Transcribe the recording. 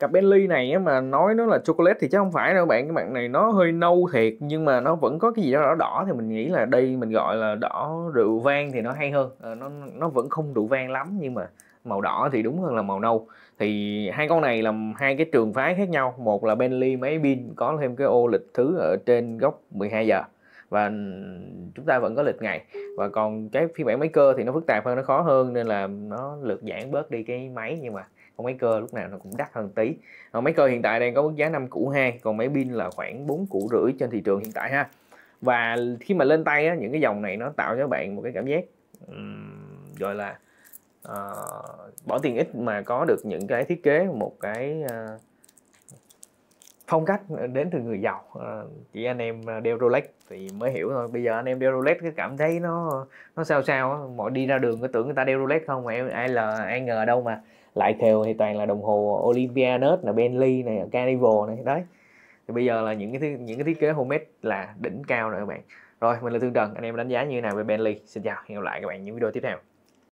cặp Bentley này mà nói nó là chocolate thì chắc không phải đâu bạn các bạn này nó hơi nâu thiệt nhưng mà nó vẫn có cái gì đó đỏ đỏ thì mình nghĩ là đây mình gọi là đỏ rượu vang thì nó hay hơn à, nó nó vẫn không rượu vang lắm nhưng mà màu đỏ thì đúng hơn là màu nâu thì hai con này là hai cái trường phái khác nhau một là Bentley máy pin có thêm cái ô lịch thứ ở trên góc 12 giờ và ừ, chúng ta vẫn có lịch ngày và còn cái phiên bản máy cơ thì nó phức tạp hơn nó khó hơn nên là nó lược giãn bớt đi cái máy nhưng mà con máy cơ lúc nào nó cũng đắt hơn tí còn ờ, máy cơ hiện tại đang có mức giá 5 củ 2 còn máy pin là khoảng 4 củ rưỡi trên thị trường hiện tại ha và khi mà lên tay á, những cái dòng này nó tạo cho bạn một cái cảm giác um, gọi là uh, bỏ tiền ít mà có được những cái thiết kế một cái uh, phong cách ờ, đến từ người giàu à, chỉ anh em ờ, đeo Rolex thì mới hiểu thôi bây giờ anh em đeo Rolex cái cảm thấy nó nó sao sao mọi đi ra đường cứ tưởng người ta đeo Rolex không mà em ai là ai ngờ đâu mà lại theo thì toàn là đồng hồ Olympianus là Bentley này Carnival này đấy thì bây giờ là những cái thiết, những cái thiết kế homemade là đỉnh cao rồi các bạn rồi mình là Thương Trần anh em đánh giá như thế nào về Bentley xin chào hẹn gặp lại các bạn những video tiếp theo